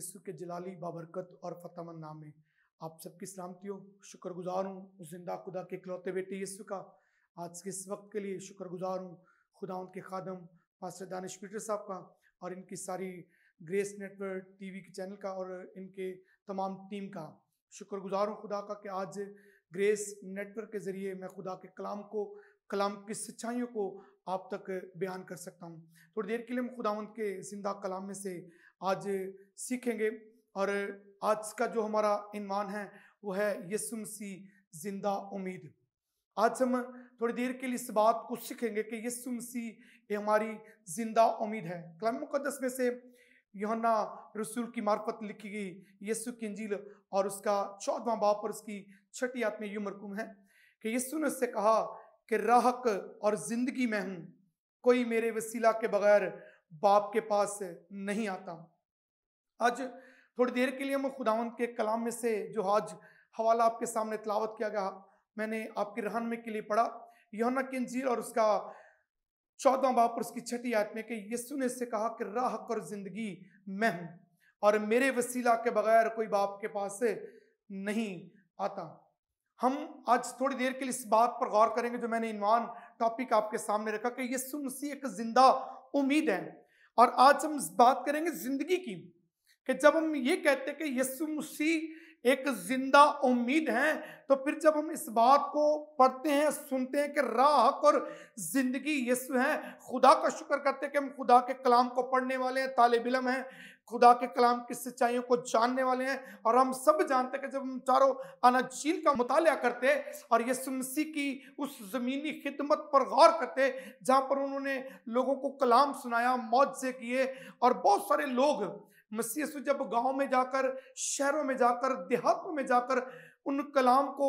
यस्सु के जलाली बाबरकत और फतमन नाम में आप सबकी सलामती हो शुक्रगुजार हूँ उस जिंदा खुदा के इकलौते बेटे यीशु का आज के इस वक्त के लिए शुक्रगुजार हूँ खुदा उनके खादम मास्टर दानिश पीटर साहब का और इनकी सारी ग्रेस नेटवर्क टीवी के चैनल का और इनके तमाम टीम का शुक्रगुजार हूँ खुदा का कि आज ग्रेस नेटवर्क के ज़रिए मैं खुदा के कलाम को कलाम की सच्चाइयों को आप तक बयान कर सकता हूँ थोड़ी देर के लिए हम खुदावंत के जिंदा कलाम में से आज सीखेंगे और आज का जो हमारा इनमान है वो है यसु मसीह जिंदा उम्मीद आज हम थोड़ी देर के लिए इस बात को सीखेंगे कि यसु मसीह ये हमारी जिंदा उम्मीद है कलम मुकदस में से योना रसूल की मार्फत लिखी गई यसु की और उसका चौदवा बाप और उसकी छठी आत्मी यू मरकुम है कि यसु ने उससे कहा कि राहक और जिंदगी में हूँ कोई मेरे वसीला के बगैर बाप के पास नहीं आता आज थोड़ी देर के लिए मैं खुदावन के कलाम में से जो आज हवाला आपके सामने तलावत किया गया मैंने आपके रहन में के लिए पढ़ा योना की अंजीर और उसका चौदह बाप और उसकी छठी आयत में कि यीशु ने इससे कहा कि राह और जिंदगी मैं हूं और मेरे वसीला के बगैर कोई बाप के पास से नहीं आता हम आज थोड़ी देर के लिए इस बात पर गौर करेंगे जो मैंने इनवान टॉपिक आपके सामने रखा कि यीशु मसीह एक जिंदा उम्मीद है और आज हम बात करेंगे जिंदगी की कि जब हम ये कहते हैं कि यसु मसीह एक जिंदा उम्मीद है तो फिर जब हम इस बात को पढ़ते हैं सुनते हैं कि राह और जिंदगी यसु है खुदा का शुक्र करते हैं कि हम खुदा के कलाम को पढ़ने वाले हैं तालब इलम हैं खुदा के कलाम की सच्चाइयों को जानने वाले हैं और हम सब जानते हैं कि जब हम चारों अनाजील का मुताल करते और यसु मसीह की उस ज़मीनी खिदमत पर गौर करते जहाँ पर उन्होंने लोगों को कलाम सुनाया मुआवजे किए और बहुत सारे लोग मसीह जब गाँव में जाकर शहरों में जाकर देहातों में जाकर उन कलाम को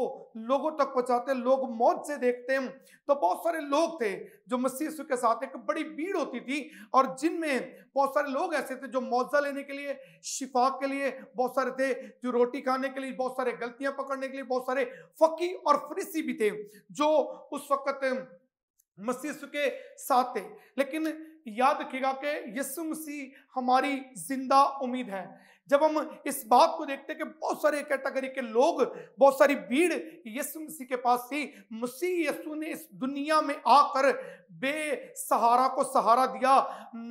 लोगों तक पहुंचाते लोग मौत से देखते हैं तो बहुत सारे लोग थे जो मसीह के साथ एक बड़ी भीड़ होती थी और जिनमें बहुत सारे लोग ऐसे थे जो मुआवजा लेने के लिए शिफा के लिए बहुत सारे थे जो रोटी खाने के लिए बहुत सारे गलतियां पकड़ने के लिए बहुत सारे फकी और फरीसी भी थे जो उस वक्त मसीह के साथ थे लेकिन याद रखिएगा कि यसु मसीह हमारी जिंदा उम्मीद है जब हम इस बात को देखते हैं कि बहुत सारे कैटेगरी के लोग बहुत सारी भीड़ यीशु मसीह के पास थी मसीह यीशु ने इस दुनिया में आकर बेसहारा को सहारा दिया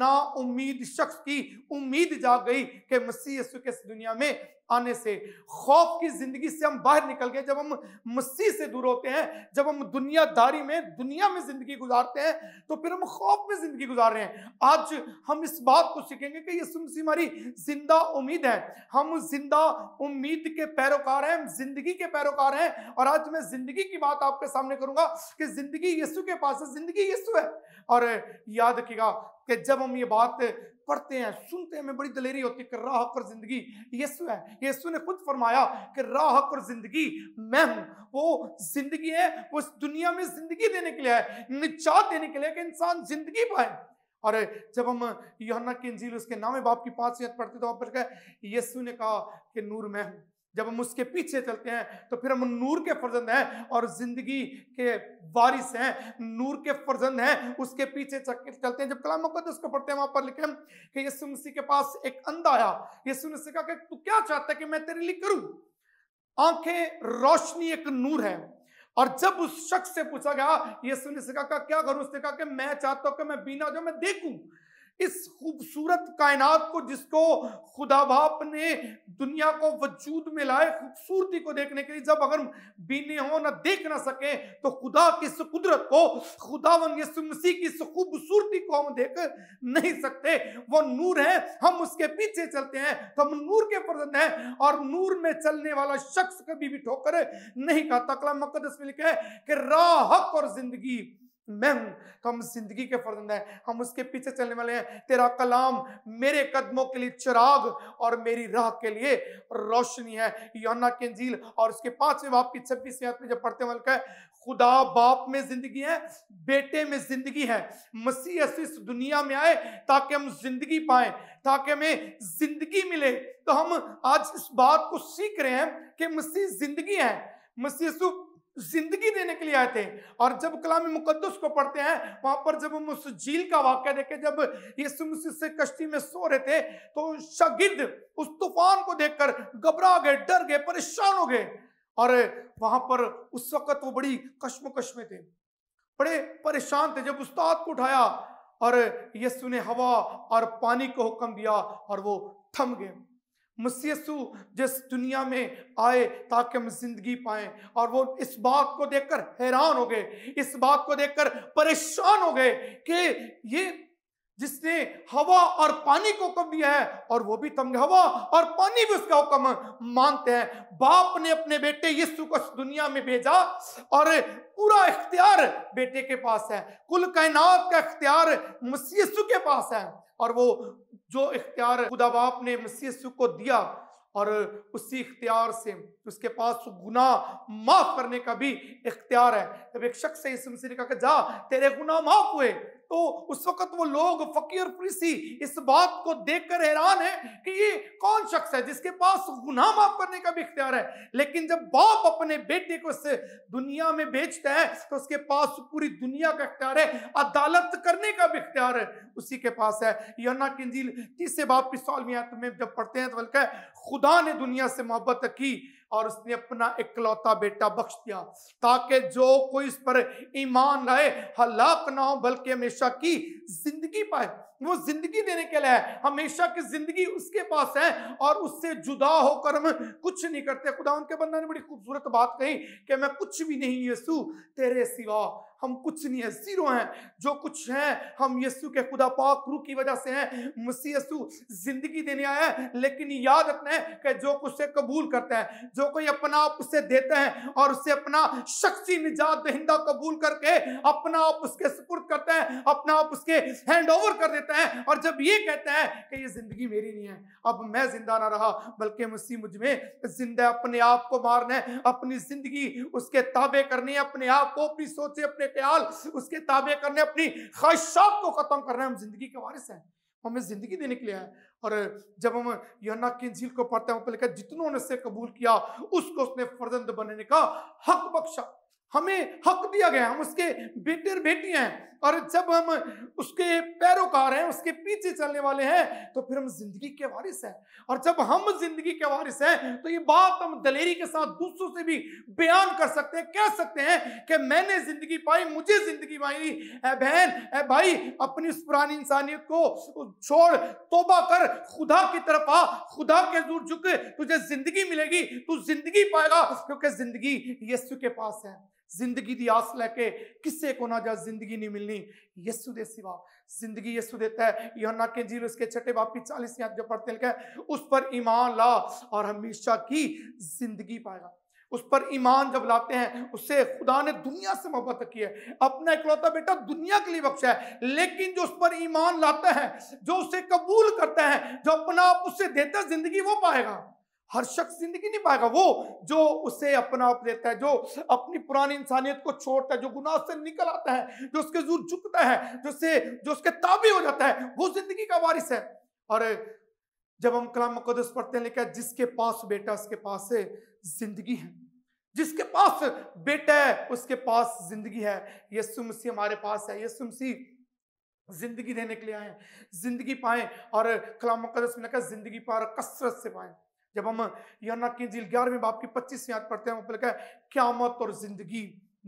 ना उम्मीद शख्स की उम्मीद जाग गई कि मसीह यीशु के इस दुनिया में आने से खौफ की जिंदगी से हम बाहर निकल गए जब हम मसीह से दूर होते हैं जब हम दुनियादारी में दुनिया में जिंदगी गुजारते हैं तो फिर हम खौफ में जिंदगी गुजार रहे हैं आज हम इस बात को सीखेंगे कि यीशु मसीह हमारी जिंदा उम्मीद है है हम उस जिंदा उम्मीद के पैरोकार हैं जिंदगी के पैरोकार हैं और आज मैं जिंदगी की बात आपके सामने करूंगा कि जिंदगी यीशु के पास है जिंदगी यीशु है और याद रखिएगा कि जब हम ये बात पढ़ते हैं सुनते हैं हमें बड़ी दलेरी होती है कि राह पर जिंदगी यीशु है यीशु ने खुद फरमाया कि राह पर जिंदगी मैं हूं वो जिंदगी है वो इस दुनिया में जिंदगी देने के लिए है निजात देने के लिए कि इंसान जिंदगी पाए और जब हम योहन्ना की इंजील उसके नामे बाप की पांच सेहत पढ़ते तो वहां पर कहा यीशु ने कहा कि नूर मैं हूं जब हम उसके पीछे चलते हैं तो फिर हम नूर के फर्जंद हैं और जिंदगी के वारिस हैं नूर के फर्जंद हैं उसके पीछे चलते हैं जब कलाम मुकदस को पढ़ते हैं वहां पर लिखे कि यीशु मसीह के पास एक अंधा आया यीशु ने कहा कि तू क्या चाहता है कि मैं तेरे लिए करूं आंखें रोशनी एक नूर है और जब उस शख्स से पूछा गया यीशु ने कहा क्या करूं उसने कहा कि मैं चाहता हूं कि मैं बिना जो मैं देखूं इस खूबसूरत कायनात को जिसको खुदा बाप ने दुनिया को वजूद में लाए खूबसूरती को देखने के लिए जब अगर बीने हो ना देख ना सके तो खुदा की इस कुदरत को खुदा वन मसीह की इस खूबसूरती को हम देख नहीं सकते वो नूर है हम उसके पीछे चलते हैं तो हम नूर के प्रसन्न हैं और नूर में चलने वाला शख्स कभी भी ठोकर नहीं खाता तकला मुकदस में लिखा है कि राह हक और जिंदगी मैं हूं तो हम जिंदगी के फर्जंद हैं हम उसके पीछे चलने वाले हैं तेरा कलाम मेरे कदमों के लिए चिराग और मेरी राह के लिए रोशनी है योना की अंजील और उसके पांचवें बाप की छब्बीसवीं आयत में जब पढ़ते हैं है खुदा बाप में जिंदगी है बेटे में जिंदगी है मसीह इस दुनिया में आए ताकि हम जिंदगी पाए ताकि हमें जिंदगी मिले तो हम आज इस बात को सीख रहे हैं कि मसीह जिंदगी है मसीह जिंदगी देने के लिए आए थे और जब कलाम मुकदस को पढ़ते हैं वहां पर जब हम उस झील का वाक्य देखे जब यीशु मसीह से कश्ती में सो रहे थे तो शगिद उस तूफान को देखकर घबरा गए डर गए परेशान हो गए और वहां पर उस वक्त वो बड़ी कश्मकश में थे बड़े परेशान थे जब उस्ताद को उठाया और यीशु ने हवा और पानी को हुक्म दिया और वो थम गए मुसीसु जिस दुनिया में आए ताकि हम जिंदगी पाए और वो इस बात को देखकर हैरान हो गए इस बात को देखकर परेशान हो गए कि ये जिसने हवा और पानी को हुक्म दिया है और वो भी तंग हवा और पानी भी उसका हुक्म मानते हैं बाप ने अपने बेटे यीशु को दुनिया में भेजा और पूरा इख्तियार बेटे के पास है कुल कायनात का इख्तियार यीशु के पास है और वो जो इख्तियार खुदा बाप ने मसीह को दिया और उसी इख्तियार से उसके पास गुनाह माफ करने का भी इख्तियार है जब एक शख्स है इस मसीह ने कहा जा तेरे गुनाह माफ हुए तो उस वक्त वो लोग फकीर फरीसी इस बात को देखकर हैरान है कि ये कौन शख्स है जिसके पास गुनाह माफ करने का भी इख्तियार है लेकिन जब बाप अपने बेटे को इस दुनिया में बेचता है तो उसके पास पूरी दुनिया का इख्तियार है अदालत करने का भी इख्तियार है उसी के पास है यना किंजील तीसरे बाप की सालमियात में जब पढ़ते हैं तो बल्कि खुदा ने दुनिया से मोहब्बत की और उसने अपना इकलौता बेटा बख्श दिया ताकि जो कोई इस पर ईमान लाए हलाक ना हो बल्कि हमेशा की जिंदगी पाए वो जिंदगी देने के लिए हमेशा की जिंदगी उसके पास है और उससे जुदा होकर हम कुछ नहीं करते खुदा उनके बंदा ने बड़ी खूबसूरत बात कही कि मैं कुछ भी नहीं यसु तेरे सिवा हम कुछ नहीं है जीरो हैं जो कुछ हैं हम यीशु के खुदा पाक रू की वजह से हैं मसीह यीशु जिंदगी देने आया है लेकिन याद रखना है कि जो कुछ से कबूल करते हैं जो कोई अपना आप उसे देते हैं और उसे अपना शख्सी निजात दहिंदा कबूल करके अपना आप उसके सुपुर्द करते हैं अपना आप उसके हैंड ओवर कर देते हैं और जब ये कहते हैं कि ये जिंदगी मेरी नहीं है अब मैं जिंदा ना रहा बल्कि मसीह मुझ में जिंदा अपने आप को मारना है अपनी जिंदगी उसके ताबे करनी है अपने आप को अपनी सोचे अपने ख्याल उसके ताबे करने अपनी ख्वाहिशात को ख़त्म करना हम जिंदगी के वारिस हैं हमें जिंदगी देने के लिए है और जब हम यहना की झील को पढ़ते हैं वहां पर लिखा जितनों ने से कबूल किया उसको उसने फर्जंद बनने का हक बख्शा हमें हक दिया गया हम उसके बेटे बेटियां हैं और जब हम उसके पैरोकार हैं उसके पीछे चलने वाले हैं तो फिर हम जिंदगी के वारिस हैं और जब हम जिंदगी के वारिस हैं तो ये बात हम दलेरी के साथ दूसरों से भी बयान कर सकते हैं कह सकते हैं कि मैंने जिंदगी पाई मुझे जिंदगी पाई ऐ बहन ऐ भाई अपनी उस पुरानी इंसानियत को छोड़ तोबा कर खुदा की तरफ आ खुदा के दूर झुक तुझे जिंदगी मिलेगी तू जिंदगी पाएगा क्योंकि जिंदगी यस्सु के पास है जिंदगी की आस लैके ਕੇ को ना जा जिंदगी नहीं मिलनी यस्सु दे सिवा जिंदगी यस्सु देता है योना के जीव उसके छठे बाप की चालीस याद जब पढ़ते लिखा है उस पर ईमान ला और हमेशा की जिंदगी पाएगा उस पर ईमान जब लाते हैं उससे खुदा ने दुनिया से मोहब्बत की है अपना इकलौता बेटा दुनिया के लिए बख्शा है लेकिन जो उस पर ईमान लाता है जो उसे कबूल करता है जो अपना आप उससे देता है जिंदगी वो पाएगा हर शख्स जिंदगी नहीं पाएगा वो जो उसे अपना आप लेता है जो अपनी पुरानी इंसानियत को छोड़ता है जो गुनाह से निकल आता है जो उसके जूर झुकता है जो उसे जो उसके ताबे हो जाता है वो जिंदगी का वारिस है और जब हम कलाम मुकदस पढ़ते हैं लिखा है जिसके पास बेटा उसके पास जिंदगी है जिसके पास बेटा है उसके पास जिंदगी है ये सुमसी हमारे पास है ये सुमसी जिंदगी देने के लिए आए जिंदगी पाए और कलाम मुकदस में लिखा जिंदगी पाए और कसरत से पाए जब हम यना की झील ग्यारहवीं बाप की पच्चीस याद पढ़ते हैं वहां पर लिखा है क्यामत और जिंदगी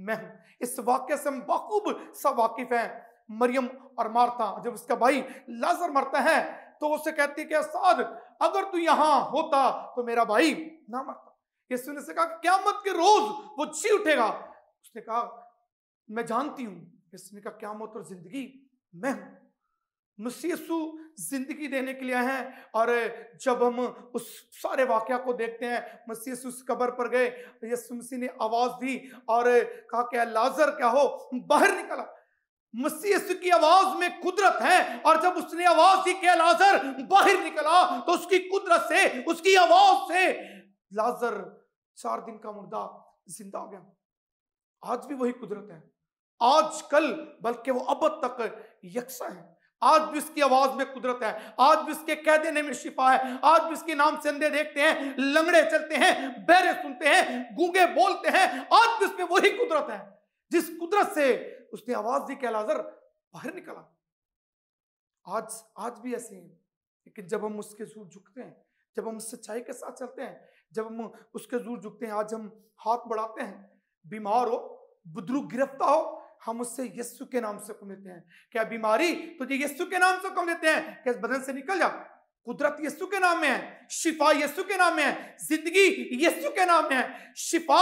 मैं हूं इस वाक्य से हम बखूब सब वाकिफ हैं मरियम और मारता जब उसका भाई लाजर मरता है तो उसे कहती है कि साध अगर तू यहां होता तो मेरा भाई ना मरता यीशु ने से कहा क्या मत के रोज वो जी उठेगा उसने कहा मैं जानती हूं यीशु ने कहा क्या मत और जिंदगी मैं हूं मसीसु जिंदगी देने के लिए हैं और जब हम उस सारे वाक्य को देखते हैं मसीसु उस कबर पर गए यसु मसीह ने आवाज दी और कहा क्या लाजर क्या हो बाहर निकला मसीह की आवाज में कुदरत है और जब उसने आवाज दी क्या लाजर बाहर निकला तो उसकी कुदरत से उसकी आवाज से लाजर चार दिन का मुर्दा जिंदा हो गया आज भी वही कुदरत है आज कल बल्कि वो अब तक यकसा है आज भी उसकी आवाज में कुदरत है आज भी उसके कह देने में शिफा है आज भी उसके नाम से अंधे देखते हैं लंगड़े चलते हैं बहरे सुनते हैं गूंगे बोलते हैं आज भी उसमें वही कुदरत है जिस कुदरत से उसने आवाज दी कहलाजर बाहर निकला आज आज भी ऐसे हैं लेकिन जब हम उसके जूर झुकते हैं जब हम सच्चाई के साथ चलते हैं जब हम उसके जूर झुकते हैं आज हम हाथ बढ़ाते हैं बीमार हो बुद्रुक गिरफ्तार हो हम उससे यस्सु के नाम से हुक्म देते हैं क्या बीमारी तुझे तो यस्सु के नाम से हुक्म देते हैं क्या इस बदन से निकल जा कुदरत यस्सु के नाम में है शिफा यस्सु के नाम में है जिंदगी यस्सु के नाम में है शिफा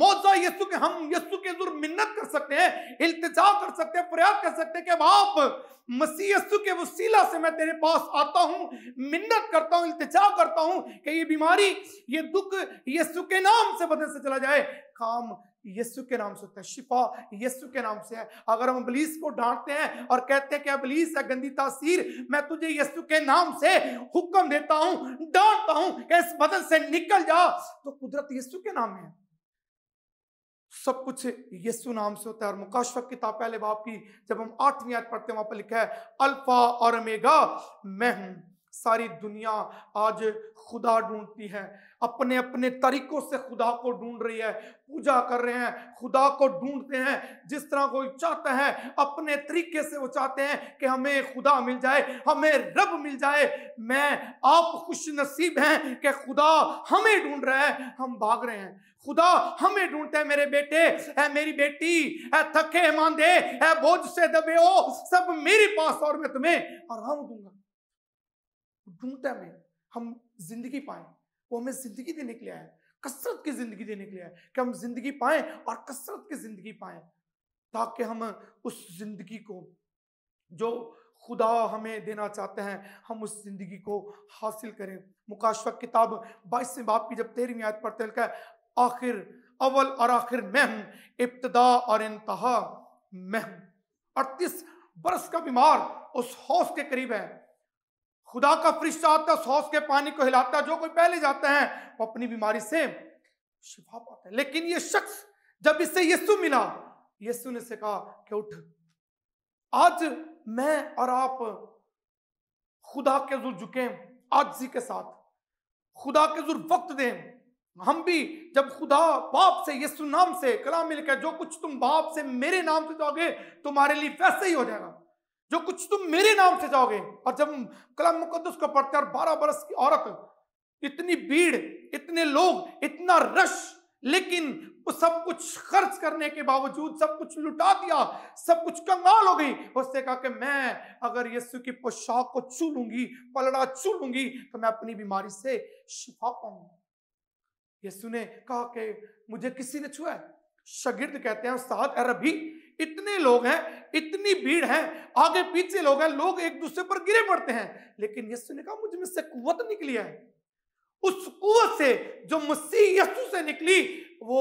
मौजा यस्सु के हम यस्सु के जुर मिन्नत कर सकते हैं इल्तजा कर सकते हैं प्रयास कर सकते हैं कि बाप मसीह यस्सु के वसीला से मैं तेरे पास आता हूँ मिन्नत करता हूँ इल्तजा करता हूँ कि ये बीमारी ये दुख यस्सु के नाम से बदल से चला जाए काम यस्सु के नाम से होता है शिफा यस्सु के नाम से है अगर हम अबलीस को डांटते हैं और कहते हैं कि अबलीस है गंदी तासीर मैं तुझे यस्सु के नाम से हुक्म देता हूं डांटता हूं कि इस बदन से निकल जा तो कुदरत यस्सु के नाम में है सब कुछ यस्सु नाम से होता है और मुकाशफ किताब पहले बाप की जब हम आठवीं याद पढ़ते हैं वहां पर लिखा है अल्फा और अमेगा मैं हूं सारी दुनिया आज खुदा ढूंढती है अपने अपने तरीकों से खुदा को ढूंढ रही है पूजा कर रहे हैं खुदा को ढूंढते हैं जिस तरह कोई चाहता है अपने तरीके से वो चाहते हैं कि हमें खुदा मिल जाए हमें रब मिल जाए मैं आप खुश नसीब हैं कि खुदा हमें ढूंढ रहा है हम भाग रहे हैं खुदा हमें ढूंढते हैं मेरे बेटे है मेरी बेटी है थके मांदे है बोझ से दबे हो सब मेरे पास और मैं तुम्हें आराम दूंगा ढूंढता में हम जिंदगी पाए वो हमें जिंदगी देने के लिए आया कसरत की जिंदगी देने के लिए आया कि हम जिंदगी पाए और कसरत की जिंदगी पाए ताकि हम उस जिंदगी को जो खुदा हमें देना चाहते हैं हम उस जिंदगी को हासिल करें मुकाशवा किताब बाईसवें बाप की जब तेरहवीं आयत पढ़ते लिखा है आखिर अवल और आखिर मैं हूं इब्तदा और इंतहा मैं हूं अड़तीस बरस का बीमार उस हौस के करीब है खुदा का फरिश्ता आता सौस के पानी को हिलाता जो कोई पहले जाते हैं वो अपनी बीमारी से शिफा पाते हैं लेकिन ये शख्स जब इससे यीशु मिला यीशु ने से कहा कि उठ आज मैं और आप खुदा के जुर झुके आजी के साथ खुदा के जुर वक्त दें हम भी जब खुदा बाप से यीशु नाम से कलाम मिलकर जो कुछ तुम बाप से मेरे नाम से दोगे तुम्हारे लिए वैसे ही हो जाएगा जो कुछ तुम मेरे नाम से जाओगे और जब कलाम मुकदस को पढ़ते और बारह बरस की औरत इतनी भीड़ इतने लोग इतना रश लेकिन वो सब कुछ खर्च करने के बावजूद सब कुछ लुटा दिया सब कुछ कंगाल हो गई उसने कहा कि मैं अगर यीशु की पोशाक को छू लूंगी पलड़ा छू लूंगी तो मैं अपनी बीमारी से शिफा पाऊंगी यीशु ने कहा कि मुझे किसी ने छुआ है शगिर्द कहते हैं उस्ताद अरबी इतने लोग हैं इतनी भीड़ है आगे पीछे लोग हैं लोग एक दूसरे पर गिरे पड़ते हैं लेकिन यस्सु ने कहा मुझे में से कुवत निकली है उस कुवत से जो मसीह यस्सु से निकली वो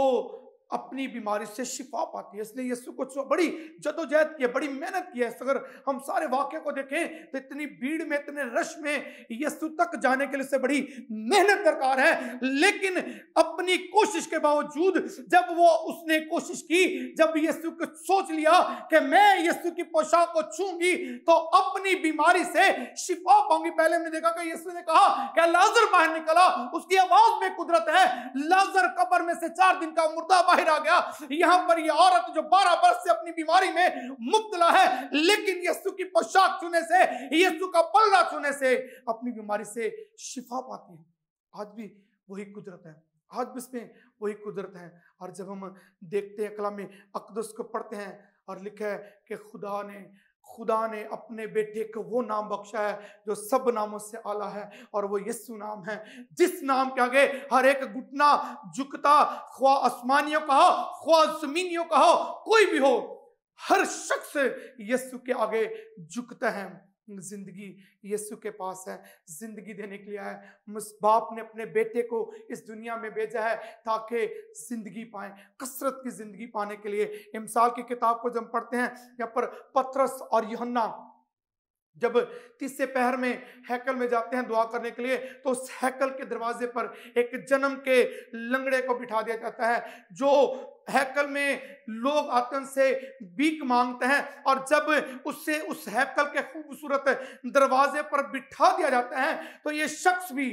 अपनी बीमारी से शिफा पाती है इसने यीशु को बड़ी जदोजहद की बड़ी मेहनत की है अगर हम सारे वाक्य को देखें तो इतनी भीड़ में इतने रश में यीशु तक जाने के लिए से बड़ी मेहनत दरकार है लेकिन अपनी कोशिश के बावजूद जब वो उसने कोशिश की जब यीशु को सोच लिया कि मैं यीशु की पोशाक को छूंगी तो अपनी बीमारी से शिफा पाऊंगी पहले हमने देखा कि यीशु ने कहा कि लाजर बाहर निकला उसकी आवाज में कुदरत है लाजर कबर में से चार दिन का मुर्दा बाहर बाहर आ गया यहाँ पर ये औरत जो बारह वर्ष से अपनी बीमारी में मुबतला है लेकिन यस्सु की पोशाक छूने से यस्सु का पलड़ा छूने से अपनी बीमारी से शिफा पाती है आज भी वही कुदरत है आज भी इसमें वही कुदरत है और जब हम देखते हैं कला में अकदस को पढ़ते हैं और लिखा है कि खुदा ने खुदा ने अपने बेटे को वो नाम बख्शा है जो सब नामों से आला है और वो यस्सु नाम है जिस नाम के आगे हर एक घुटना झुकता ख्वा आसमानियों का हो ख्वा जमीनियों का हो कोई भी हो हर शख्स यस्सु के आगे झुकते हैं जिंदगी यीशु के पास है जिंदगी देने के लिए आए है बाप ने अपने बेटे को इस दुनिया में भेजा है ताकि जिंदगी पाए कसरत की जिंदगी पाने के लिए इमसाल की किताब को जब पढ़ते हैं यहाँ पर पत्रस और यहन्ना जब तीसरे पहर में हैकल में जाते हैं दुआ करने के लिए तो उस हैकल के दरवाजे पर एक जन्म के लंगड़े को बिठा दिया जाता है जो हैकल में लोग आतन से बीक मांगते हैं और जब उससे उस हैकल के खूबसूरत दरवाजे पर बिठा दिया जाता है तो ये शख्स भी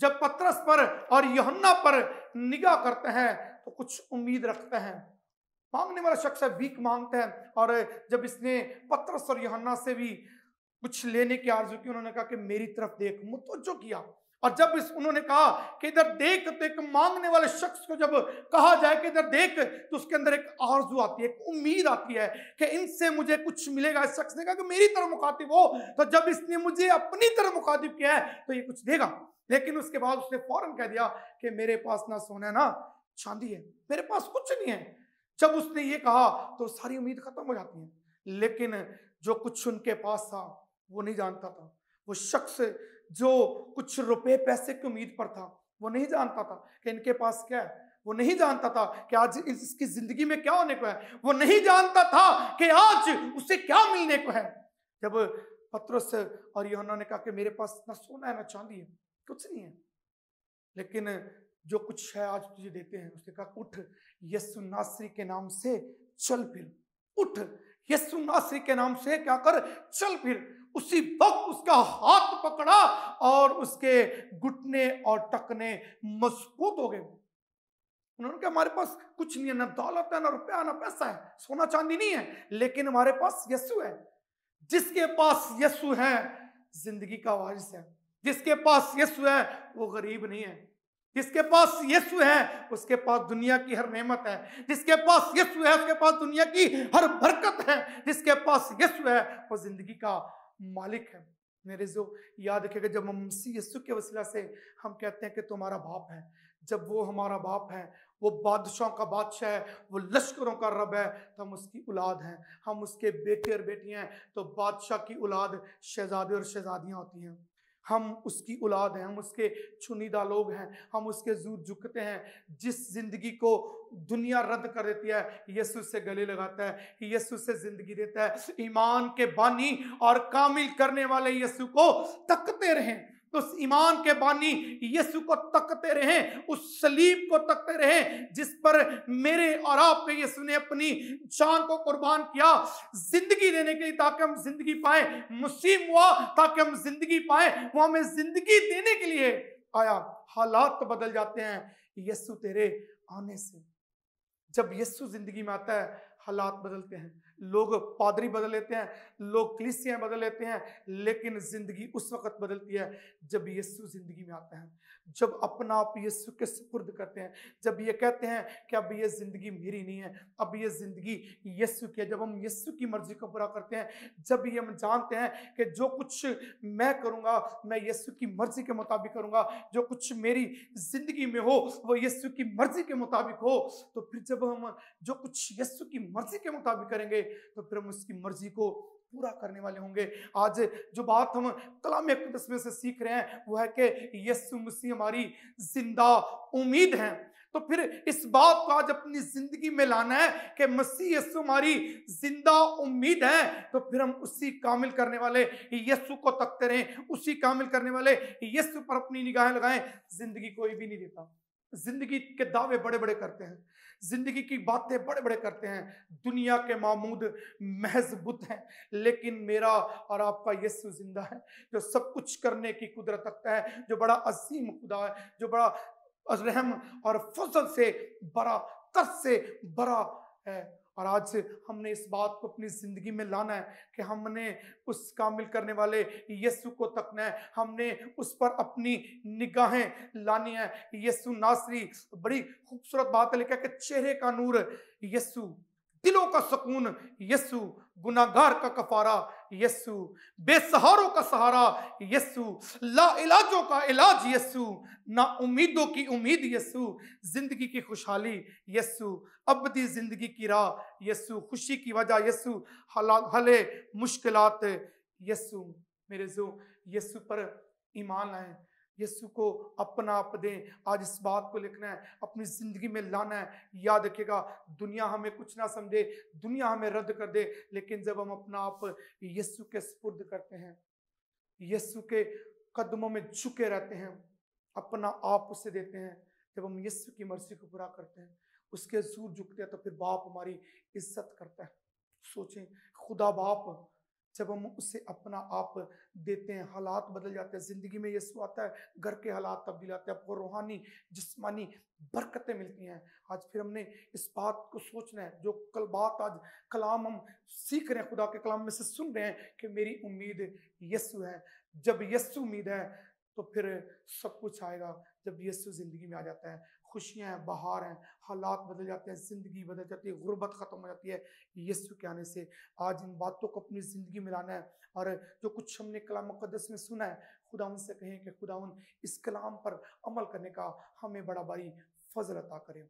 जब पत्रस पर और यहन्ना पर निगाह करते हैं तो कुछ उम्मीद रखते हैं मांगने वाला शख्स है वीक मांगते हैं और जब इसने पत्रस और यहन्ना से भी कुछ लेने की आरजू की उन्होंने कहा कि मेरी तरफ देख मुतवजो किया और जब इस उन्होंने कहा कि इधर देख तो एक मांगने वाले शख्स को जब कहा जाए कि इधर देख तो उसके अंदर एक आरजू आती है एक उम्मीद आती है कि इनसे मुझे कुछ मिलेगा इस शख्स ने कहा कि मेरी तरफ मुखातिब हो तो जब इसने मुझे अपनी तरफ मुखातिब किया है तो ये कुछ देगा लेकिन उसके बाद उसने फौरन कह दिया कि मेरे पास ना सोना ना चांदी है मेरे पास कुछ नहीं है जब उसने ये कहा तो सारी उम्मीद खत्म हो जाती है लेकिन जो कुछ उनके पास था वो नहीं जानता था वो शख्स जो कुछ रुपए पैसे की उम्मीद पर था वो नहीं जानता था कि इनके पास क्या है वो नहीं जानता था कि आज इसकी जिंदगी में क्या होने को है वो नहीं जानता था कि आज उसे क्या मिलने को है जब पत्रस और योना ने कहा कि मेरे पास ना सोना है ना चांदी है कुछ नहीं है लेकिन जो कुछ है आज तुझे देते हैं उसने कहा उठ यसु नासरी के नाम से चल फिर उठ यसु नासरी के नाम से क्या कर चल फिर उसी वक्त उसका हाथ पकड़ा और उसके घुटने और टकने मजबूत हो गए उन्होंने कहा हमारे पास कुछ नहीं है ना दौलत है ना रुपया ना पैसा है सोना चांदी नहीं है लेकिन हमारे पास यसु है जिसके पास यसु है जिंदगी का वारिस है जिसके पास यसु है वो गरीब नहीं है जिसके पास यसु है उसके पास दुनिया की हर नेमत है जिसके पास यसु है उसके पास दुनिया की हर बरकत है जिसके पास यसु है वो जिंदगी का मालिक है मेरे जो याद रखेगा जब हम मसीह यस्सु के वसीला से हम कहते हैं कि तुम्हारा बाप है जब वो हमारा बाप है वो बादशाहों का बादशाह है वो लश्करों का रब है तो हम उसकी औलाद हैं हम उसके बेटे और बेटियाँ हैं तो बादशाह की औलाद शहजादे और शहजादियाँ होती हैं हम उसकी औलाद हैं हम उसके चुनिदा लोग हैं हम उसके जूर झुकते हैं जिस जिंदगी को दुनिया रद्द कर देती है यसु से गले लगाता है यसु से जिंदगी देता है ईमान के बानी और कामिल करने वाले यसु को तकते रहें तो उस ईमान के बानी यीशु को तकते रहें उस सलीब को तकते रहें जिस पर मेरे और आप पे यीशु ने अपनी जान को कुर्बान किया जिंदगी देने के लिए ताकि हम जिंदगी पाए मुसीम हुआ ताकि हम जिंदगी पाए वो हमें जिंदगी देने के लिए आया हालात तो बदल जाते हैं यीशु तेरे आने से जब यीशु जिंदगी में आता है हालात बदलते हैं लोग पादरी बदल लेते हैं लोग कलिसियाँ बदल लेते हैं लेकिन ज़िंदगी उस वक्त बदलती है जब यीशु ज़िंदगी में आते हैं जब अपना आप यीशु के सुपुर्द करते हैं जब ये कहते हैं कि अब ये ज़िंदगी मेरी नहीं है अब ये ज़िंदगी यीशु की है जब हम यीशु की मर्ज़ी को पूरा करते हैं जब ये हम जानते हैं कि जो कुछ मैं करूँगा मैं यीशु की मर्ज़ी के मुताबिक करूँगा जो कुछ मेरी ज़िंदगी में हो वो यीशु की मर्ज़ी के मुताबिक हो तो फिर जब हम जो कुछ यीशु की मर्ज़ी के मुताबिक करेंगे तो फिर हम उसकी मर्जी को पूरा करने वाले होंगे आज जो बात हम कलाम इकदस में से सीख रहे हैं वो है कि यीशु मसीह हमारी जिंदा उम्मीद है तो फिर इस बात को आज अपनी जिंदगी में लाना है कि मसीह यीशु हमारी जिंदा उम्मीद है तो फिर हम उसी कामिल करने वाले यीशु को तकते रहें उसी कामिल करने वाले यीशु पर अपनी निगाहें लगाएं जिंदगी कोई भी नहीं देता जिंदगी के दावे बड़े बड़े करते हैं जिंदगी की बातें बड़े बड़े करते हैं दुनिया के मामूद महज बुत हैं लेकिन मेरा और आपका यस्सु जिंदा है जो सब कुछ करने की कुदरत रखता है जो बड़ा अजीम खुदा है जो बड़ा रहम और फसल से बड़ा कस से बड़ा है और आज से हमने इस बात को अपनी जिंदगी में लाना है कि हमने उस कामिल करने वाले यस्सु को तकना है हमने उस पर अपनी निगाहें लानी है यस्सु नासरी बड़ी खूबसूरत बात है लिखा कि चेहरे का नूर यस्सु दिलों का सुकून यस्सु गुनागार का कफारा यस्सु बेसहारों का सहारा यस्सु ला इलाजों का इलाज यस्सु ना उम्मीदों की उम्मीद यस्सु जिंदगी की खुशहाली यस्सु अबदी जिंदगी की राह यस्सु खुशी की वजह यस्सु हले मुश्किलात यस्सु मेरे जो यस्सु पर ईमान लाएं यीशु को अपना आप दें आज इस बात को लिखना है अपनी जिंदगी में लाना है याद रखिएगा दुनिया हमें कुछ ना समझे दुनिया हमें रद्द कर दे लेकिन जब हम अपना आप यीशु के स्पुर्द करते हैं यीशु के कदमों में झुके रहते हैं अपना आप उसे देते हैं जब हम यीशु की मर्जी को पूरा करते हैं उसके सूर झुकते हैं तो फिर बाप हमारी इज्जत करता है सोचें खुदा बाप जब हम उसे अपना आप देते हैं हालात बदल जाते हैं ज़िंदगी में यीशु आता है घर के हालात तब्दील आते हैं आपको रूहानी जिस्मानी बरकतें मिलती हैं आज फिर हमने इस बात को सोचना है जो कल बात आज कलाम हम सीख रहे हैं खुदा के कलाम में से सुन रहे हैं कि मेरी उम्मीद यस्सु है जब यस्सु उम्मीद है तो फिर सब कुछ आएगा जब यस्सु जिंदगी में आ जाता है खुशियाँ हैं बहार हैं हालात बदल जाते हैं ज़िंदगी बदल जाती है गुर्बत ख़त्म हो जाती है यस्सु के आने से आज इन बातों को अपनी ज़िंदगी में लाना है और जो कुछ हमने कलाम मुकदस में सुना है खुदा उनसे कहें कि खुदा उन इस कलाम पर अमल करने का हमें बड़ा भारी फजल अता करें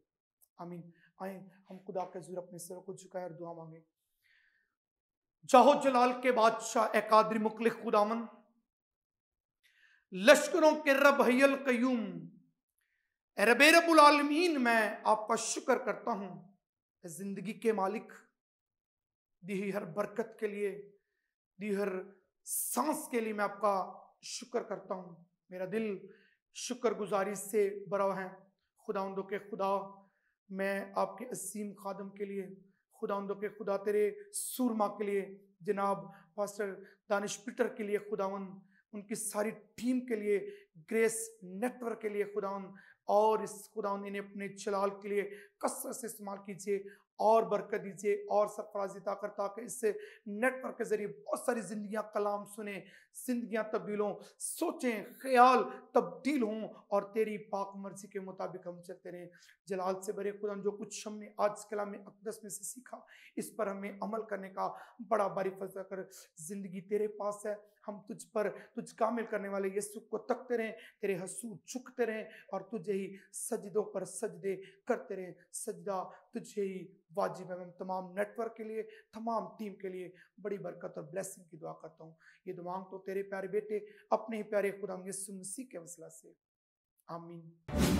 आमीन आए हम खुदा के जरूर अपने सर को झुकाए और दुआ मांगे जाहो जलाल के बादशाह एकादरी मुखलिक खुदामन लश्करों के रब हयल कयूम रबेरबुलमीन मैं आपका शुक्र करता हूँ ज़िंदगी के मालिक दी हुई हर बरकत के लिए दी हर सांस के लिए मैं आपका शुक्र करता हूँ मेरा दिल शुक्र गुजारी से भरा है खुदा उन के खुदा मैं आपके असीम खादम के लिए खुदा उन के खुदा तेरे सुरमा के लिए जनाब पास्टर दानिश पिटर के लिए खुदावन उनकी सारी टीम के लिए ग्रेस नेटवर्क के लिए खुदावन और इस खुदा ने अपने जलाल के लिए कसरत से इस्तेमाल कीजिए और बरकत दीजिए और सरफराजी ताकत ताकि इससे नेटवर्क के जरिए बहुत सारी जिंदगियां कलाम सुने जिंदगियां तब्दील हों सोचें ख्याल तब्दील हों और तेरी पाक मर्जी के मुताबिक हम चलते रहें जलाल से बड़े खुदा जो कुछ हमने आज कलाम में अकदस में से सीखा इस पर हमें अमल करने का बड़ा बारी फजला कर जिंदगी तेरे पास है हम तुझ पर तुझ कामिल करने वाले यीशु को तकते रहें तेरे हंसू झुकते रहें और तुझे ही सजदों पर सजदे करते रहें सजदा तुझे ही वाजिब है मैं तमाम नेटवर्क के लिए तमाम टीम के लिए बड़ी बरकत और ब्लेसिंग की दुआ करता हूँ ये दुआ तो तेरे प्यारे बेटे अपने ही प्यारे खुदा यीशु मसीह के वसला से आमीन